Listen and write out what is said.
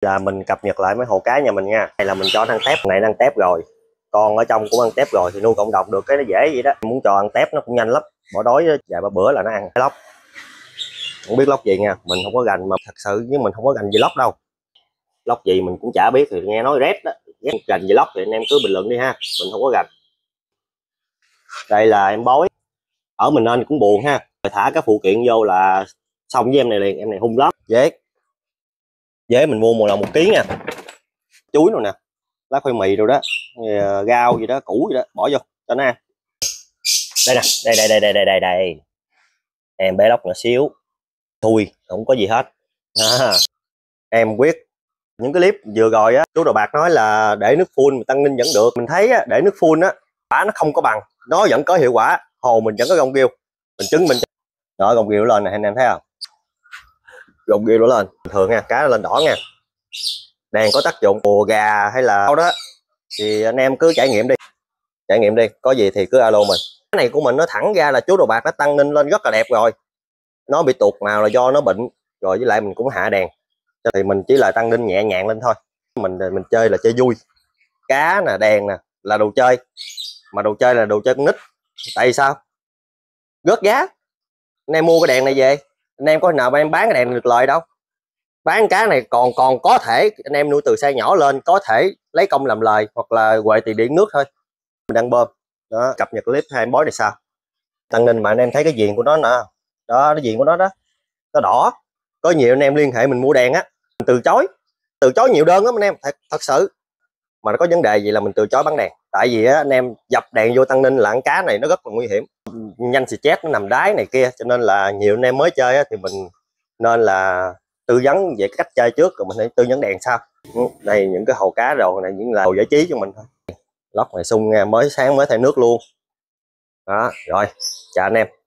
là mình cập nhật lại mấy hồ cá nhà mình nha này là mình cho ăn tép này nó ăn tép rồi con ở trong cũng ăn tép rồi thì nuôi cộng đồng được cái nó dễ vậy đó muốn cho ăn tép nó cũng nhanh lắm bỏ đói vài ba bữa là nó ăn lóc không biết lóc gì nha mình không có gành mà thật sự nhưng mình không có gành gì lóc đâu lóc gì mình cũng chả biết thì nghe nói rét đó gành gì lóc thì anh em cứ bình luận đi ha mình không có gành đây là em bói ở mình nên cũng buồn ha thả các phụ kiện vô là xong với em này liền em này hung lắm dễ dế mình mua một nào một ký nha chuối rồi nè lá khoai mì rồi đó ờ, rau gì đó củ gì đó bỏ vô cho nó ăn đây nè đây đây đây đây đây đây đây em bé lóc nhỏ xíu thui không có gì hết à, em quyết những cái clip vừa rồi á chú đồ bạc nói là để nước phun tăng ninh vẫn được mình thấy á, để nước phun á bả nó không có bằng nó vẫn có hiệu quả hồ mình vẫn có gông kêu mình chứng minh đó gông kêu lên nè anh em thấy không gọng ghi nó lên thường nha cá lên đỏ nha đèn có tác dụng bùa gà hay là đâu đó thì anh em cứ trải nghiệm đi trải nghiệm đi có gì thì cứ alo mình cái này của mình nó thẳng ra là chú đồ bạc nó tăng lên lên rất là đẹp rồi nó bị tuột màu là do nó bệnh rồi với lại mình cũng hạ đèn thì mình chỉ là tăng ninh nhẹ nhàng lên thôi mình mình chơi là chơi vui cá nè đèn nè là đồ chơi mà đồ chơi là đồ chơi con nít tại sao rớt giá anh em mua cái đèn này về anh em có nợ em bán cái này được lợi đâu bán cá này còn còn có thể anh em nuôi từ xe nhỏ lên có thể lấy công làm lời hoặc là quậy tiền điện nước thôi mình đang bơm đó cập nhật clip hai em bói này sao tăng ninh mà anh em thấy cái diện của nó nè đó cái diện của nó đó nó đỏ có nhiều anh em liên hệ mình mua đèn á mình từ chối từ chối nhiều đơn lắm anh em thật, thật sự mà nó có vấn đề gì là mình từ chối bán đèn tại vì á, anh em dập đèn vô tăng ninh là ăn cá này nó rất là nguy hiểm nhanh xì chết nó nằm đáy này kia cho nên là nhiều anh em mới chơi á, thì mình nên là tư vấn về cách chơi trước rồi mình hãy tư vấn đèn sau đây những cái hồ cá rồi này những là hồ giải trí cho mình thôi lót này sung nghe mới sáng mới thay nước luôn đó rồi chào anh em